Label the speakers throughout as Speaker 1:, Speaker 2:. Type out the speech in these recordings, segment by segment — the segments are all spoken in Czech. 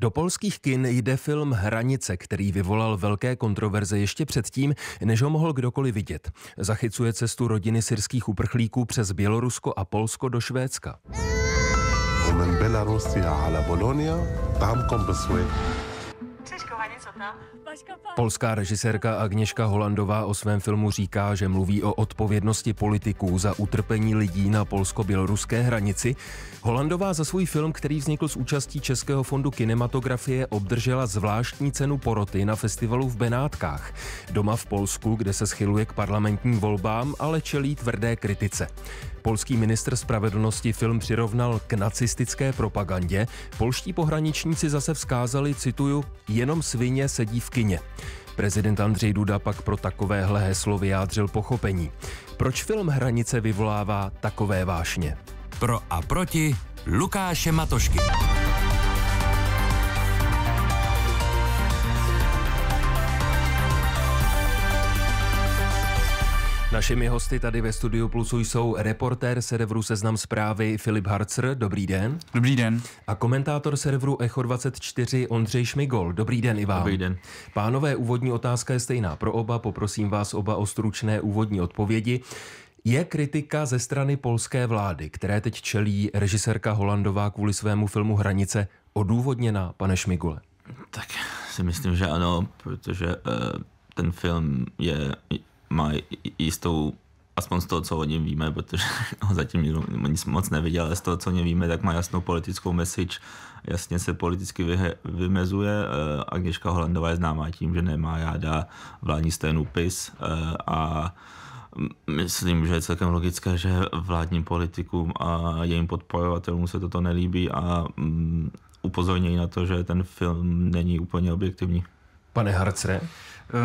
Speaker 1: Do polských kin jde film Hranice, který vyvolal velké kontroverze ještě předtím, než ho mohl kdokoliv vidět. Zachycuje cestu rodiny syrských uprchlíků přes Bělorusko a Polsko do Švédska. Polská režisérka Agněška Holandová o svém filmu říká, že mluví o odpovědnosti politiků za utrpení lidí na polsko-běloruské hranici. Holandová za svůj film, který vznikl s účastí Českého fondu kinematografie, obdržela zvláštní cenu poroty na festivalu v Benátkách. Doma v Polsku, kde se schyluje k parlamentním volbám, ale čelí tvrdé kritice. Polský ministr spravedlnosti film přirovnal k nacistické propagandě, polští pohraničníci zase vzkázali, cituju, jenom svině sedí v kině. Prezident Andřej Duda pak pro takovéhle heslo vyjádřil pochopení. Proč film Hranice vyvolává takové vášně? Pro a proti Lukáše Matošky. Našimi hosty tady ve Studiu Plusu jsou reportér serveru Seznam zprávy Filip Harcer. Dobrý den. Dobrý den. A komentátor serveru Echo 24 Ondřej Šmigol. Dobrý den i vám. Dobrý den. Pánové, úvodní otázka je stejná pro oba. Poprosím vás oba o stručné úvodní odpovědi. Je kritika ze strany polské vlády, které teď čelí režisérka Holandová kvůli svému filmu Hranice, odůvodněná, pane
Speaker 2: Šmigule? Tak si myslím, že ano, protože uh, ten film je má jistou aspoň z toho, co o něm víme, protože ho no, zatím nikdo nic moc neviděl, ale z toho, co o něm víme, tak má jasnou politickou message, jasně se politicky vy, vymezuje. Eh, Agněška Holandová je známá tím, že nemá jáda vládní stejnou PIS eh, a myslím, že je celkem logické, že vládním politikům a jejím podporovatelům se toto nelíbí a mm, upozornějí na to, že ten film není úplně objektivní.
Speaker 3: Pane Harcre?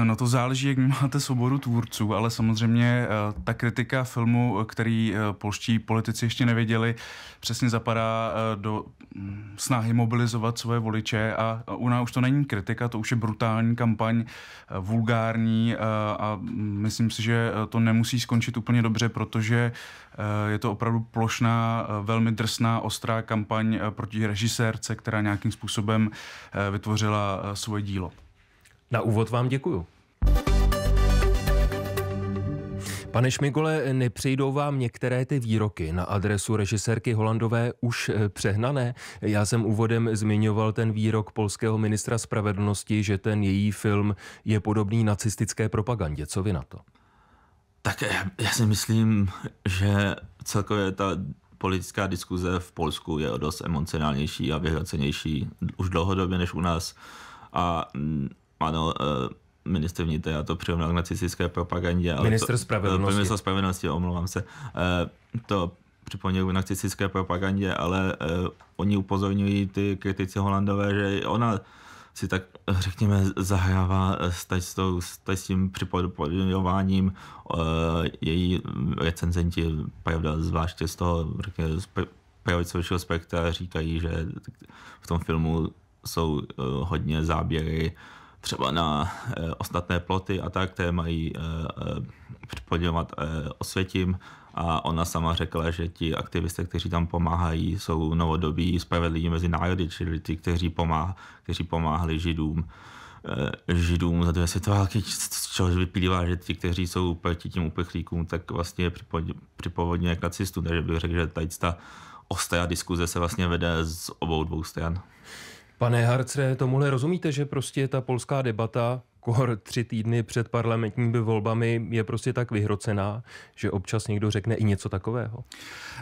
Speaker 2: Eh, no to záleží, jak máte
Speaker 3: svobodu tvůrců, ale samozřejmě eh, ta kritika filmu, který eh, polští politici ještě nevěděli, přesně zapadá do mm, snahy mobilizovat své voliče a u nás už to není kritika, to už je brutální kampaň, vulgární a myslím si, že to nemusí skončit úplně dobře, protože je to opravdu plošná, velmi drsná, ostrá kampaň proti režisérce, která nějakým způsobem vytvořila svoje dílo. Na úvod vám děkuju.
Speaker 1: Pane Šmigole, nepřejdou vám některé ty výroky na adresu režisérky Holandové už eh, přehnané? Já jsem úvodem zmiňoval ten výrok polského ministra spravedlnosti, že ten její film je podobný nacistické propagandě. Co vy na to?
Speaker 2: Tak eh, já si myslím, že celkově ta politická diskuze v Polsku je dost emocionálnější a vyhracenější už dlouhodobě než u nás. A mm, ano, eh, ministr vnitra, já to přirovnal k nacistické propagandě. Ale minister to, eh, spravedlnosti. Minister spravedlnosti, omlouvám se. Eh, to připomněl nacistické propagandě, ale oni upozorňují ty kritici Holandové, že ona si tak řekněme zahrává s, s, tou, s, tím připodobňováním její recenzenti, pravda, zvláště z toho řekněme, z pravicového spektra říkají, že v tom filmu jsou hodně záběry třeba na eh, ostatné ploty a tak, které mají eh, eh, podněvat osvětím a ona sama řekla, že ti aktivisté, kteří tam pomáhají, jsou novodobí spravedliví mezi národy, čili ti, kteří, pomáh, kteří pomáhali židům židům za dvě světové války, z čehož vyplývá, že ti, kteří jsou proti tím uprchlíkům, tak vlastně připovodně k nacistům, takže bych řekl, že tady ta ostrá diskuze se vlastně vede z obou dvou stran.
Speaker 1: Pane Harcre, tomuhle rozumíte, že prostě ta polská debata kor tři týdny před parlamentními volbami je prostě tak vyhrocená, že občas někdo řekne i něco takového?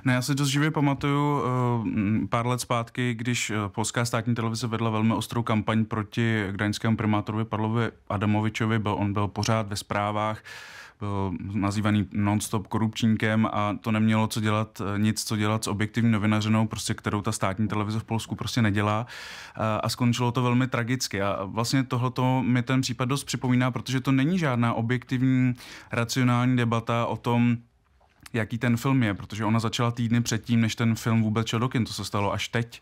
Speaker 3: Ne, já se dost živě pamatuju eh, pár let zpátky, když eh, polská státní televize vedla velmi ostrou kampaň proti gdaňskému primátorovi Pavlovi Adamovičovi, byl, on byl pořád ve zprávách, byl eh, nazývaný stop korupčníkem a to nemělo co dělat, eh, nic co dělat s objektivní novinařinou, prostě kterou ta státní televize v Polsku prostě nedělá eh, a skončilo to velmi tragicky a vlastně tohleto mi ten případ dost připomíná, protože to není žádná objektivní racionální debata o tom, jaký ten film je, protože ona začala týdny předtím, než ten film vůbec šel do kin, to se stalo až teď.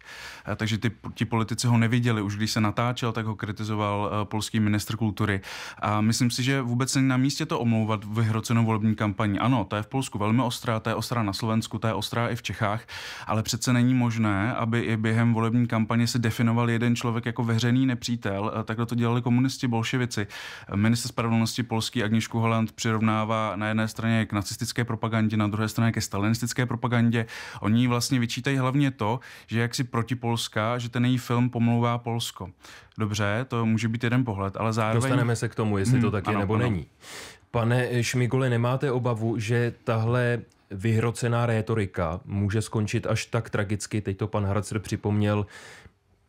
Speaker 3: Eh, takže ty, ti politici ho neviděli. Už když se natáčel, tak ho kritizoval eh, polský ministr kultury. A myslím si, že vůbec není na místě to omlouvat vyhrocenou volební kampaní. Ano, ta je v Polsku velmi ostrá, ta je ostrá na Slovensku, ta je ostrá i v Čechách, ale přece není možné, aby i během volební kampaně se definoval jeden člověk jako veřejný nepřítel. Eh, tak to dělali komunisti, bolševici. Minister spravedlnosti polský Agnišku Holland přirovnává na jedné straně k nacistické propagandě, na druhé straně ke stalinistické propagandě. Oni vlastně vyčítají hlavně to, že si proti Polska, že ten její film pomlouvá Polsko. Dobře, to může být jeden pohled, ale zároveň... Dostaneme se k tomu, jestli hmm, to tak je ano, nebo ano. není.
Speaker 1: Pane Šmigule, nemáte obavu, že tahle vyhrocená rétorika může skončit až tak tragicky, teď to pan Harcer připomněl,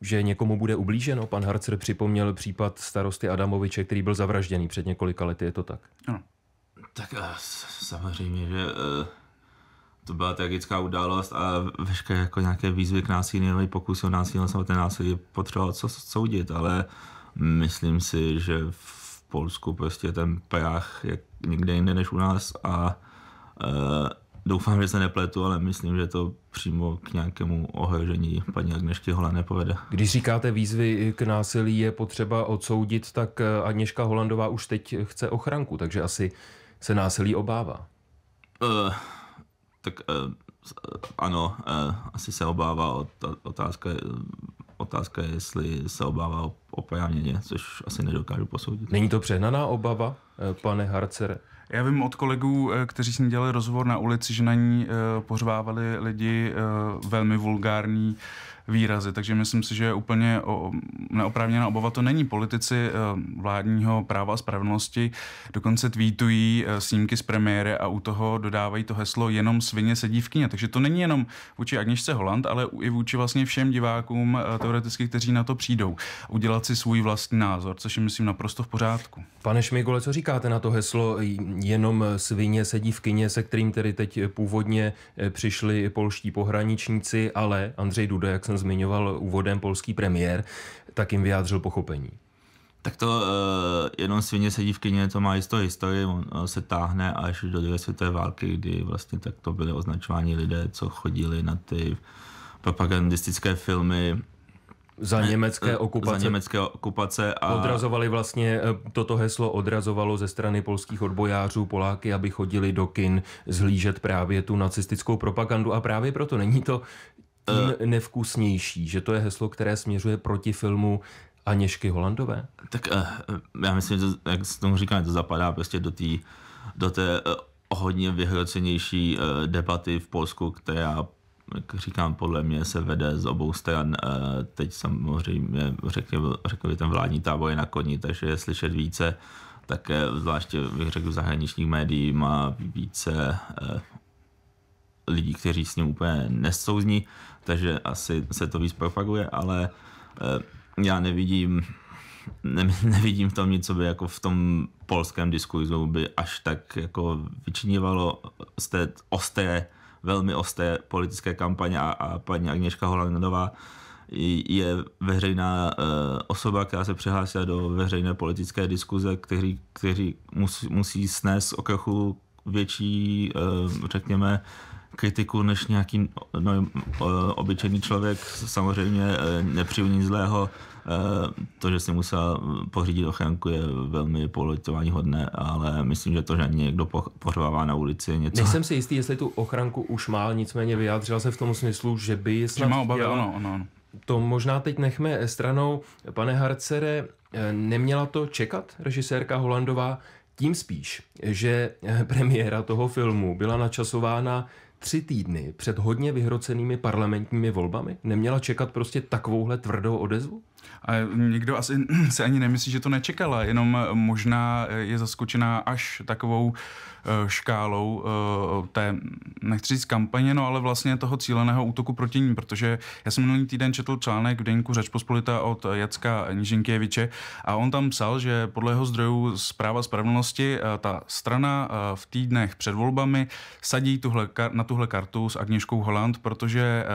Speaker 1: že někomu bude ublíženo. Pan Harcer připomněl případ starosty Adamoviče, který byl zavražděný před několika lety, je to tak?
Speaker 2: Ano. Tak eh, samozřejmě, že eh, to byla tragická událost a veškeré jako nějaké výzvy k násilí nebo pokusy o násilí samotné násilí je potřeba soudit, ale myslím si, že v Polsku prostě ten prach je někde jinde než u nás a eh, doufám, že se nepletu, ale myslím, že to přímo k nějakému ohrožení paní Agnešky Hola nepovede. Když říkáte výzvy
Speaker 1: k násilí je potřeba odsoudit, tak Agněška Holandová už teď chce ochranku, takže asi
Speaker 2: se násilí obává. Uh, tak uh, ano, uh, asi se obává otázka, otázka je, jestli se obává oprávněně, což asi nedokážu posoudit. Není to přehnaná obava, pane
Speaker 3: Harcere? Já vím od kolegů, kteří s ní dělali rozhovor na ulici, že na ní pořvávali lidi velmi vulgární uh, výrazy. Takže myslím si, že úplně neoprávněná obava to není. Politici eh, vládního práva a spravedlnosti dokonce tweetují eh, snímky z premiéry a u toho dodávají to heslo jenom svině sedí v kyně. Takže to není jenom vůči Agnišce Holand, ale i vůči vlastně všem divákům eh, teoreticky, kteří na to přijdou. Udělat si svůj vlastní názor, což je myslím naprosto v pořádku. Pane Šmigole, co říkáte na to heslo
Speaker 1: jenom svině sedí v kyně, se kterým tedy teď původně přišli polští pohraničníci, ale Andřej Duda, jak jsem jsem zmiňoval úvodem polský premiér, tak jim vyjádřil pochopení.
Speaker 2: Tak to uh, jenom svině sedí v kyně, to má jistou historii, on uh, se táhne až do druhé světové války, kdy vlastně tak to byly označováni lidé, co chodili na ty propagandistické filmy, za eh, německé okupace. Za německé okupace a... Odrazovali
Speaker 1: vlastně, toto heslo odrazovalo ze strany polských odbojářů Poláky, aby chodili do kin zhlížet právě tu nacistickou propagandu a právě proto není to tím nevkusnější, že to je heslo, které směřuje proti filmu Aněšky Holandové?
Speaker 2: Tak eh, já myslím, že to, jak se tomu říkám, to zapadá prostě do tý, do té eh, hodně vyhrocenější eh, debaty v Polsku, která jak říkám, podle mě se vede z obou stran. Teď samozřejmě řekl, řekl by ten vládní tábor je na koni, takže je slyšet více. Také zvláště bych řekl v zahraničních médiích má více lidí, kteří s ním úplně nesouzní, takže asi se to víc propaguje, ale eh, já nevidím, ne, nevidím v tom nic, co by jako v tom polském diskurzu by až tak jako vyčinívalo z té ostré, velmi ostré politické kampaně a, a paní Agněška Holandová je veřejná eh, osoba, která se přihlásila do veřejné politické diskuze, kteří kteří musí, musí snést o větší, eh, řekněme, kritiku než nějaký no, eh, obyčejný člověk. Samozřejmě eh, nepřiju nic zlého. Eh, to, že si musel pořídit ochranku, je velmi politování hodné, ale myslím, že to, že někdo pořvává na ulici, je něco. Nejsem
Speaker 1: si jistý, jestli tu ochranku už má, nicméně vyjádřila se v tom smyslu, že by snad že má obavy, chtěla... ano, ano, ano. To možná teď nechme stranou. Pane Harcere, neměla to čekat režisérka Holandová? Tím spíš, že premiéra toho filmu byla načasována tři týdny před hodně
Speaker 3: vyhrocenými parlamentními volbami neměla čekat prostě takovouhle tvrdou odezvu? A nikdo asi se ani nemyslí, že to nečekala, jenom eh, možná eh, je zaskočená až takovou eh, škálou té, nechci říct kampaně, no ale vlastně toho cíleného útoku proti ní, protože já jsem minulý týden četl článek v řeč pospolita od Jacka Nižinkěviče a on tam psal, že podle jeho zdrojů zpráva spravedlnosti ta strana v týdnech před volbami sadí tuhle, na tuhle kartu s Agněškou Holand, protože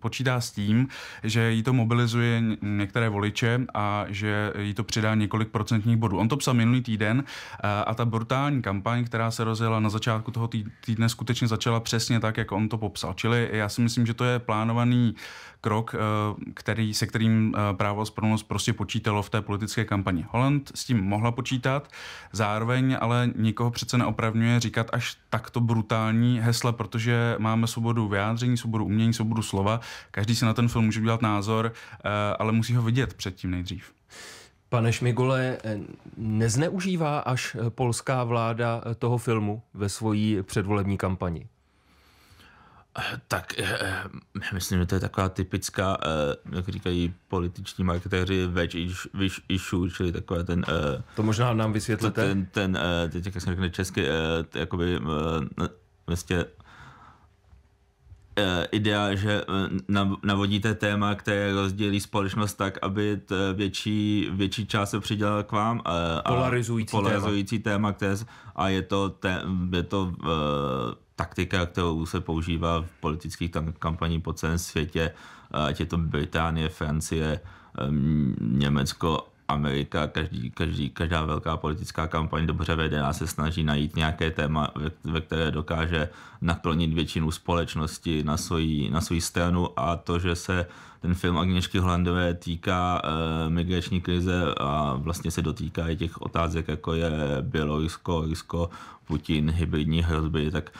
Speaker 3: počítá s tím, že jí to mobilizuje některé voliče a že jí to přidá několik procentních bodů. On to psal minulý týden eh, a ta brutální kampaň, která se rozjela na začátku toho týdne, skutečně začala přesně tak, jak on to popsal. Čili já si myslím, že to je plánovaný krok, eh, který, se kterým eh, právo a prostě počítalo v té politické kampani. Holland s tím mohla počítat, zároveň ale nikoho přece neopravňuje říkat až takto brutální hesla, protože máme svobodu vyjádření, svobodu umění, svobodu slova. Každý si na ten film může udělat názor, ale musí ho vidět vidět předtím nejdřív.
Speaker 1: Pane Šmigole, eh, nezneužívá až eh, polská vláda eh, toho filmu ve svojí předvolební kampani?
Speaker 2: Tak myslím, že to je taková typická, jak říkají političní marketéři, wedge issue, čili taková ten... To možná nám vysvětlete. Ten, ten teď jak jsem řekne česky, jakoby vlastně Eh, idea, že eh, navodíte téma, které rozdělí společnost tak, aby t větší, větší část se přidělala k vám. Eh, a polarizující, polarizující téma. téma které, a je to, te, je to uh, taktika, kterou se používá v politických kampaních po celém světě, ať je to Británie, Francie, um, Německo Amerika, každý, každý, každá velká politická kampaň dobře vedená se snaží najít nějaké téma, ve, ve které dokáže naklonit většinu společnosti na svoji, na svoji stranu a to, že se ten film Agněšky Holandové týká e, migrační krize a vlastně se dotýká i těch otázek, jako je Bělorusko, Rusko, Putin, hybridní hrozby, tak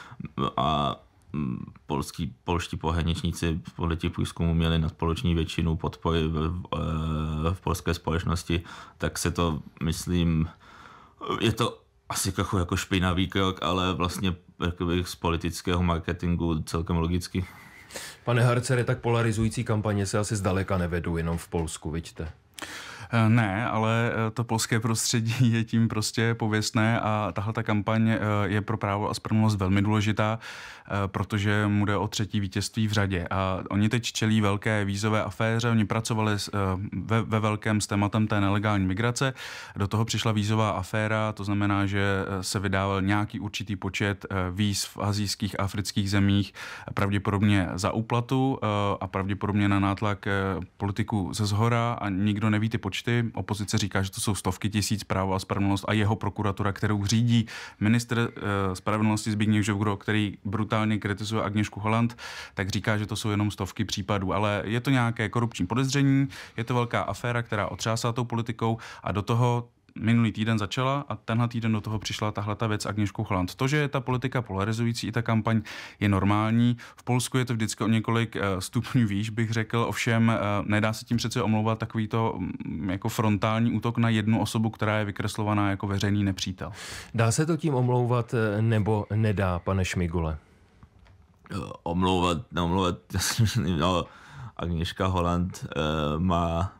Speaker 2: a polský, polští pohraničníci podle těch průzkumů měli na společní většinu podpory v, v, e, v polské společnosti, tak se to, myslím, je to asi trochu jako špinavý krok, ale vlastně jako z politického marketingu celkem logicky.
Speaker 1: Pane Harcere, tak polarizující kampaně se asi zdaleka nevedou jenom v Polsku, vidíte?
Speaker 3: Eh, ne, ale eh, to polské prostředí je tím prostě pověstné a tahle ta kampaň eh, je pro právo a spravedlnost velmi důležitá, protože mu jde o třetí vítězství v řadě. A oni teď čelí velké vízové aféře, oni pracovali ve, ve velkém s tématem té nelegální migrace. Do toho přišla vízová aféra, to znamená, že se vydával nějaký určitý počet víz v azijských a afrických zemích, pravděpodobně za úplatu a pravděpodobně na nátlak politiku ze zhora a nikdo neví ty počty počty. Opozice říká, že to jsou stovky tisíc právo a spravedlnost a jeho prokuratura, kterou řídí minister uh, eh, spravedlnosti Zbigniew Žovgro, který brutálně kritizuje Agněšku Holland, tak říká, že to jsou jenom stovky případů. Ale je to nějaké korupční podezření, je to velká aféra, která otřásá tou politikou a do toho minulý týden začala a tenhle týden do toho přišla tahle ta věc Agněšku Chalant. To, že je ta politika polarizující, i ta kampaň je normální. V Polsku je to vždycky o několik eh, stupňů výš, bych řekl, ovšem eh, nedá se tím přece omlouvat takovýto mm, jako frontální útok na jednu osobu, která je vykreslovaná jako veřejný nepřítel.
Speaker 1: Dá se to tím omlouvat eh, nebo nedá, pane Šmigule?
Speaker 2: Omlouvat, neomlouvat, no, no, Agněška e, má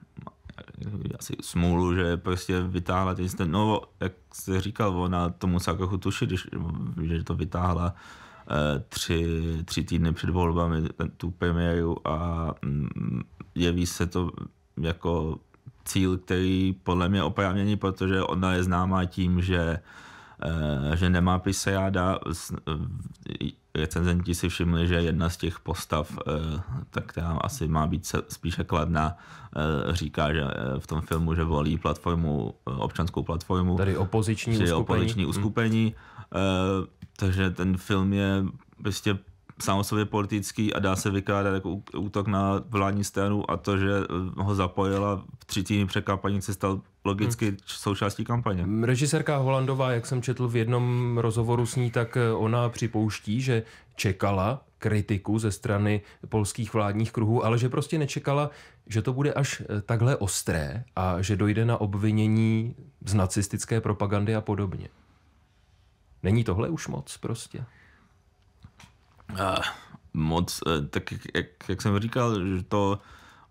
Speaker 2: asi smůlu, že prostě vytáhla ten ten, no jak jsi říkal, ona to musela trochu tušit, když, že to vytáhla eh, tři, tři týdny před volbami tu premiéru a mm, jeví se to jako cíl, který podle mě oprávněný, protože ona je známá tím, že eh, že nemá pisejáda, recenzenti si všimli, že jedna z těch postav, eh, tak která asi má být spíše kladná, eh, říká, že eh, v tom filmu, že volí platformu, občanskou platformu. Tady opoziční uskupení. Opoziční mhm. uskupení. Hmm. Takže ten film je prostě sám sobě politický a dá se vykládat jako útok na vládní stranu a to, že eh, ho zapojila v tři týdny před kampaní, se stal logicky hmm. součástí kampaně.
Speaker 1: Režisérka Holandová, jak jsem četl v jednom rozhovoru s ní, tak eh, ona připouští, že čekala kritiku ze strany polských vládních kruhů, ale že prostě nečekala, že to bude až eh, takhle ostré a že dojde na obvinění z nacistické propagandy a podobně. Není tohle už moc prostě?
Speaker 2: Uh, moc, eh, tak jak, jak, jak jsem říkal, že to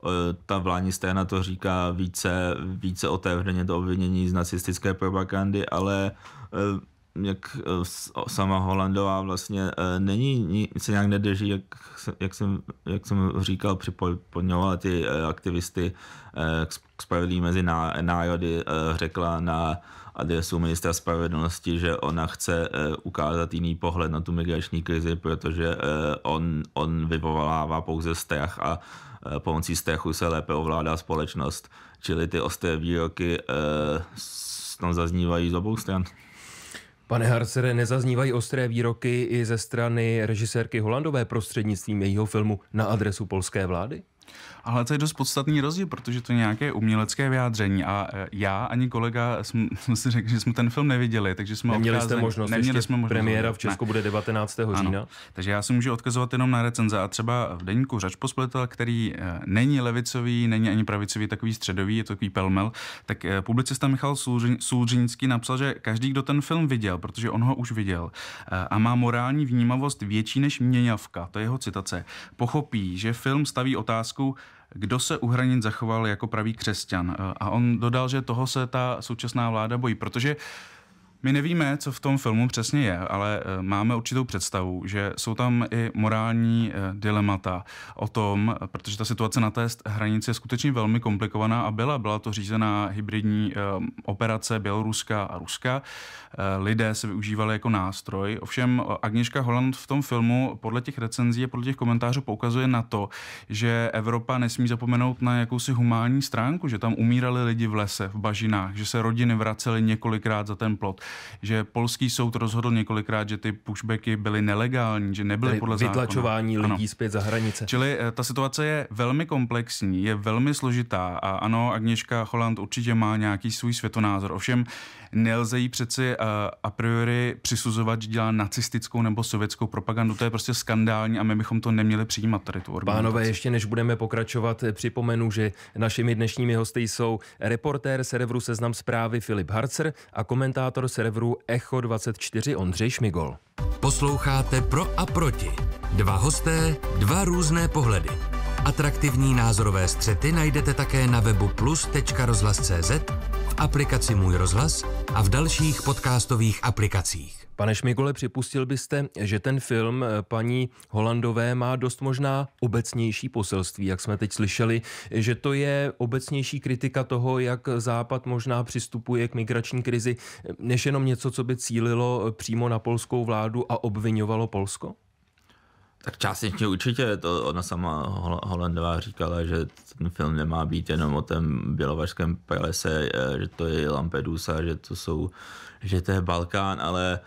Speaker 2: eh, ta vládní sténa to říká více, více otevřeně to obvinění z nacistické propagandy, ale eh, jak eh, sama Holandová vlastně eh, není, se nějak nedrží, jak, jak, jsem, jak jsem říkal, připodňovala ty eh, aktivisty k spravedlí mezi národy, nájody, řekla na adresu ministra spravedlnosti, že ona chce ukázat jiný pohled na tu migrační krizi, protože on, on vyvolává pouze strach a pomocí strachu se lépe ovládá společnost. Čili ty ostré výroky tam zaznívají z obou stran. Pane Harcere,
Speaker 1: nezaznívají ostré výroky i ze strany režisérky Holandové prostřednictvím jejího filmu na adresu polské vlády?
Speaker 3: Ale to je dost podstatný rozdíl, protože to je nějaké umělecké vyjádření a e, já ani kolega jsme, si řekli, že jsme ten film neviděli, takže jsme Neměli odkázali, jste možnost, neměli ještě jsme možnost. Premiéra v Česku ne. bude 19. Ano. října. Takže já si můžu odkazovat jenom na recenze a třeba v deníku Řač Řečpospolitel, který e, není levicový, není ani pravicový, takový středový, je to takový pelmel, tak e, publicista Michal Souřinský napsal, že každý, kdo ten film viděl, protože on ho už viděl a má morální vnímavost větší než měňavka, to je jeho citace, pochopí, že film staví otázku otázku, kdo se u hranic zachoval jako pravý křesťan. A on dodal, že toho se ta současná vláda bojí, protože uh, my nevíme, co v tom filmu přesně je, ale eh, máme určitou představu, že jsou tam i morální eh, dilemata o tom, protože ta situace na té hranici je skutečně velmi komplikovaná a byla. Byla to řízená hybridní eh, operace Běloruska a Ruska. Lidé se využívali jako nástroj. Ovšem Agniška Holland v tom filmu podle těch recenzí a podle těch komentářů poukazuje na to, že Evropa nesmí zapomenout na jakousi humánní stránku, že tam umírali lidi v lese, v bažinách, že se rodiny vracely několikrát za ten plot, že polský soud rozhodl několikrát, že ty pushbacky byly nelegální, že nebyly Tedy podle vytlačování zákona. lidí ano.
Speaker 1: zpět za hranice.
Speaker 3: Čili eh, ta situace je velmi komplexní, je velmi složitá a ano, Agněška Holland určitě má nějaký svůj světonázor. Ovšem nelze jí přeci eh, a priori přisuzovat, že dělá nacistickou nebo sovětskou propagandu. To je prostě skandální a my bychom to neměli přijímat tady tu organizaci. Pánové, ještě
Speaker 1: než budeme pokračovat, eh, připomenu, že našimi dnešními hosty jsou reportér serveru Seznam zprávy Filip Harcer a komentátor serveru Echo 24 Ondřej Šmigol. Posloucháte Pro a proti. Dva hosté, dva různé pohledy. Atraktivní názorové střety najdete také na webu plus.rozhlas.cz aplikaci Můj rozhlas a v dalších podcastových aplikacích. Pane Šmigole, připustil byste, že ten film eh, paní Holandové má dost možná obecnější poselství, jak jsme teď slyšeli, že to je obecnější kritika toho, jak Západ možná přistupuje k migrační krizi, eh, než jenom něco, co by cílilo eh, přímo na polskou vládu a obvinovalo Polsko?
Speaker 2: Tak částečně určitě, to ona sama Holandová říkala, že ten film nemá být jenom o tom bělovařském pelese, e, že to je Lampedusa, že to jsou, že to je Balkán, ale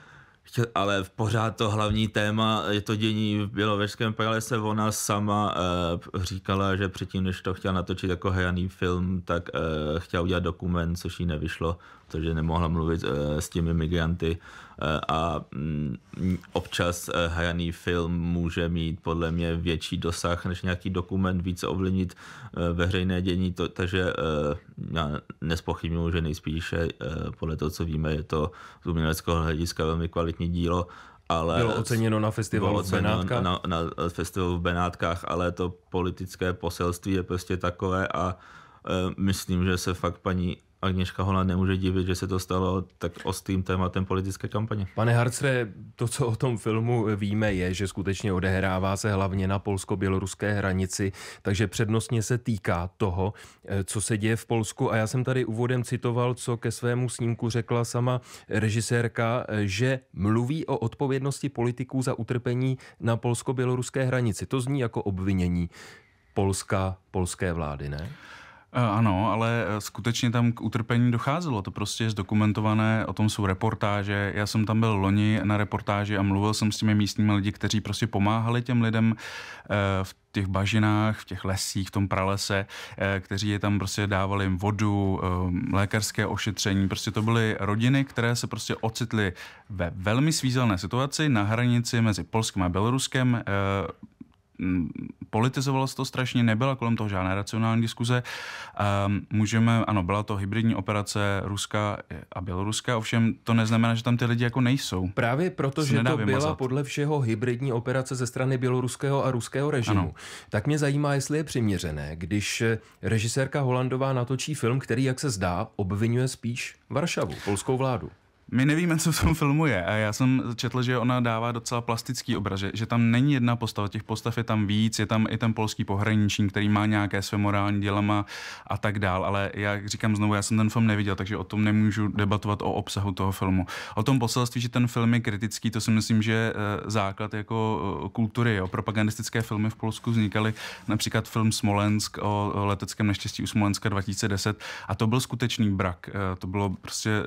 Speaker 2: ale pořád to hlavní téma je to dění v Bělovežském pralese. Ona sama uh, říkala, že předtím, než to chtěla natočit jako hejaný film, tak uh, chtěla udělat dokument, což jí nevyšlo, protože nemohla mluvit eh, s těmi migranty eh, a mm, občas eh, hraný film může mít podle mě větší dosah než nějaký dokument, více ovlivnit veřejné dění, to, takže já nespochybnuju, že nejspíše podle toho, co víme, je to z uměleckého hlediska velmi kvalitní dílo, ale bylo oceněno na festivalu bylo v Benátkách. na, na festivalu v Benátkách, ale to politické poselství je prostě takové a e, myslím, že se fakt paní Agněška Holland nemůže divit, že se to stalo tak ostým tématem politické kampaně. Pane
Speaker 1: Harcre, to, co o tom filmu víme, je, že skutečně odehrává se hlavně na polsko-běloruské hranici, takže přednostně se týká toho, eh, co se děje v Polsku. A já jsem tady úvodem citoval, co ke svému snímku řekla sama režisérka, eh, že mluví o odpovědnosti politiků za utrpení na polsko-běloruské hranici. To zní jako obvinění Polska, polské vlády, ne?
Speaker 3: Eh, ano, ale eh, skutečně tam k utrpení docházelo. To prostě je zdokumentované, o tom jsou reportáže. Já jsem tam byl loni na reportáži a mluvil jsem s těmi místními lidi, kteří prostě pomáhali těm lidem eh, v těch bažinách, v těch lesích, v tom pralese, kteří je tam prostě dávali jim vodu, lékařské ošetření. Prostě to byly rodiny, které se prostě ocitly ve velmi svízelné situaci na hranici mezi Polskem a Běloruskem politizovalo se to strašně, nebyla kolem toho žádná racionální diskuze. Ehm, můžeme, ano, byla to hybridní operace Ruska e, a Běloruska, ovšem to neznamená, že tam ty lidi jako nejsou. Právě proto, že to vymazat. byla
Speaker 1: podle všeho hybridní operace ze strany běloruského a ruského režimu, ano. tak mě zajímá, jestli je přiměřené, když e, režisérka Holandová natočí film, který, jak se
Speaker 3: zdá, obvinuje spíš Varšavu, polskou vládu. My nevíme, co v tom filmu je. A já jsem četl, že ona dává docela plastický obraz, že, že tam není jedna postava, těch postav je tam víc, je tam i ten polský pohraničník, který má nějaké své morální dilema a tak dál. Ale já říkám znovu, já jsem ten film neviděl, takže o tom nemůžu debatovat o obsahu toho filmu. O tom poselství, že ten film je kritický, to si myslím, že eh, základ jako eh, kultury. Jo. Propagandistické filmy v Polsku vznikaly, například film Smolensk o leteckém neštěstí u Smolenska 2010 a to byl skutečný brak. Eh, to bylo prostě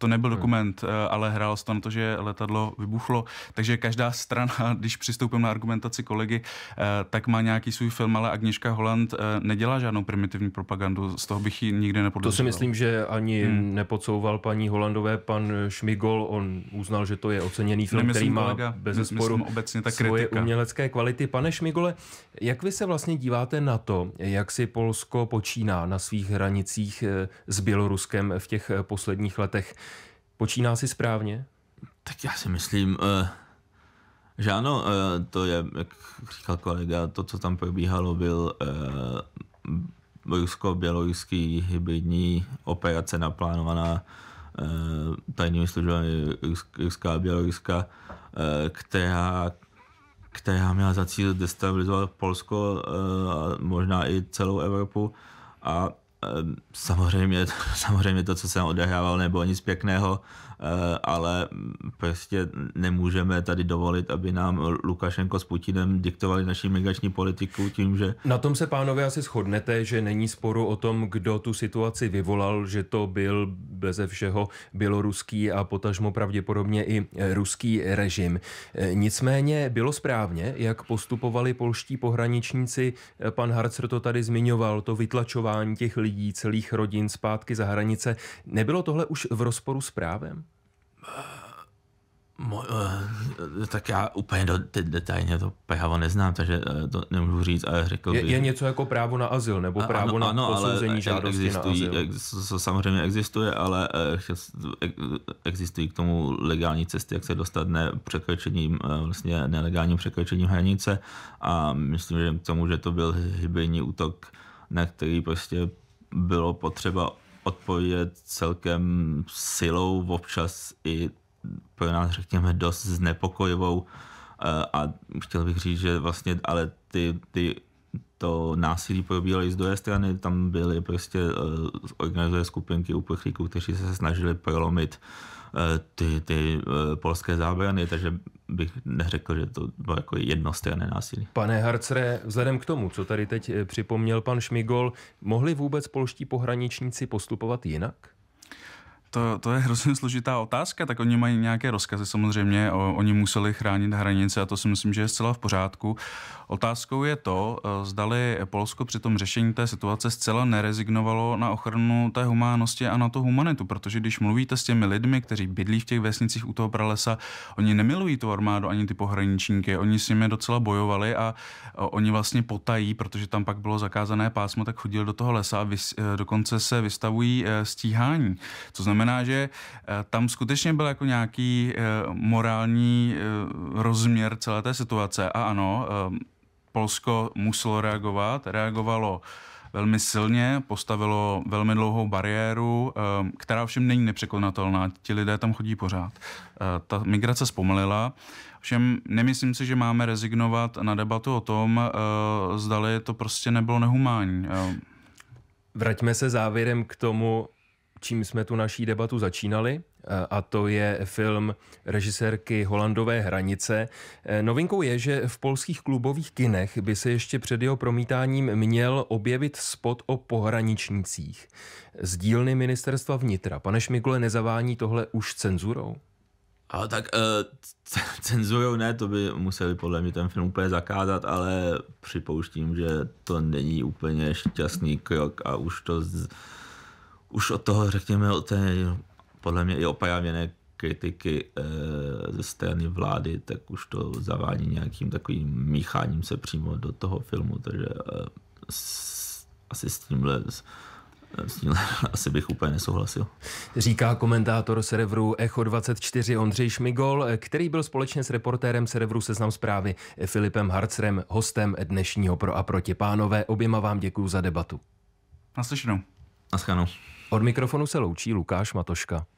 Speaker 3: to nebyl hmm. dokument, eh, ale hrál se to na to, že letadlo vybuchlo. Takže každá strana, když přistoupím na argumentaci kolegy, eh, tak má nějaký svůj film, ale Agněška Holland eh, nedělá žádnou primitivní propagandu. Z toho bych ji nikdy nepodozřel. To si myslím, že ani hmm. nepodsouval paní Holandové pan Šmigol. On uznal, že to je
Speaker 1: oceněný film, nemyslím, který má kolega, bez sporu obecně ta svoje kritika. umělecké kvality. Pane Šmigole, jak vy se vlastně díváte na to, jak si Polsko počíná na svých hranicích s Běloruskem v těch posledních letech? Počíná si správně?
Speaker 2: Tak já si myslím, eh, že ano, eh, to je, jak říkal kolega, to, co tam probíhalo, byl eh, rusko bělorusský hybridní operace naplánovaná tajnými službami ruská a Běloruska, která, která měla za cíl destabilizovat Polsko a možná i celou Evropu. A Ehm, samozřejmě, samozřejmě to, co jsem odehrávalo, nebylo nic pěkného. Eh, ale prostě nemůžeme tady dovolit, aby nám Lukašenko s Putinem diktovali naši migrační politiku tím, že...
Speaker 1: Na tom se, pánové, asi shodnete, že není sporu o tom, kdo tu situaci vyvolal, že to byl beze všeho běloruský a potažmo pravděpodobně i ruský režim. Eh, nicméně bylo správně, jak postupovali polští pohraničníci. Eh, pan Harcer to tady zmiňoval, to vytlačování těch lidí, celých rodin zpátky za hranice. Nebylo tohle už v rozporu s právem?
Speaker 2: Mo, eh, tak já úplně do, detailně to pehavo neznám, takže eh, to nemůžu říct, ale řekl je, bych... Je
Speaker 1: něco jako právo na azyl, nebo právo ano, ano, na posouzení ale žádosti existují, na azyl? Ex,
Speaker 2: samozřejmě existuje, ale eh, existují k tomu legální cesty, jak se dostat ne překročením, vlastně nelegálním překročením hranice a myslím, že k tomu, že to byl hybridní útok, na který prostě bylo potřeba odpovědět celkem silou, občas i pro nás řekněme dost znepokojivou eh, a chtěl bych říct, že vlastně ale ty, ty to násilí probíhalo i z druhé strany, tam byly prostě uh, organizované skupinky uprchlíků, kteří se snažili prolomit uh, ty, ty uh, polské zábrany, takže bych neřekl, že to bylo jako jednostranné násilí.
Speaker 1: Pane Harcere, vzhledem k tomu, co tady teď připomněl pan Šmigol, mohli vůbec polští pohraničníci postupovat jinak?
Speaker 3: To, to je hrozně složitá otázka, tak oni mají nějaké rozkazy samozřejmě, o, oni museli chránit hranice a to si myslím, že je zcela v pořádku. Otázkou je to, eh, zdali Polsko při tom řešení té situace zcela nerezignovalo na ochranu té humánosti a na tu humanitu, protože když mluvíte s těmi lidmi, kteří bydlí v těch vesnicích u toho pralesa, oni nemilují tu armádu ani ty pohraničníky, oni s nimi docela bojovali a eh, oni vlastně potají, protože tam pak bylo zakázané pásmo, tak chodili do toho lesa a vys, eh, dokonce se vystavují stíhání. To znamená, znamená, že eh, tam skutečně byl jako nějaký eh, morální eh, rozměr celé té situace. A ano, Polsko muselo reagovat, reagovalo velmi silně, postavilo velmi dlouhou bariéru, která ovšem není nepřekonatelná. Ti lidé tam chodí pořád. Ta migrace zpomalila. Všem nemyslím si, že máme rezignovat na debatu o tom, zdali to prostě nebylo nehumání. Vraťme se závěrem k tomu,
Speaker 1: čím jsme tu naší debatu začínali, eh, a to je film režisérky Holandové hranice. Eh, novinkou je, že v polských klubových kinech by se ještě před jeho promítáním měl objevit spot o pohraničnících z dílny ministerstva vnitra. Pane Šmigule, nezavání tohle už cenzurou?
Speaker 2: A tak uh, cenzurou ne, to by museli podle mě ten film úplně zakázat, ale připouštím, že to není úplně šťastný krok a už to z už od toho, řekněme, od té podle mě i opajavěné kritiky e, ze strany vlády, tak už to zavání nějakým takovým mícháním se přímo do toho filmu, takže e, s, asi s tímhle s, eh, s tímhle asi bych úplně nesouhlasil.
Speaker 1: Říká komentátor serveru Echo 24 Ondřej Šmigol, který byl společně s reportérem serveru Seznam zprávy Filipem Harcerem hostem dnešního Pro a proti. Pánové, oběma vám děkuji za debatu.
Speaker 3: Naslyšenou. Naschledanou.
Speaker 1: Od mikrofonu se loučí Lukáš Matoška.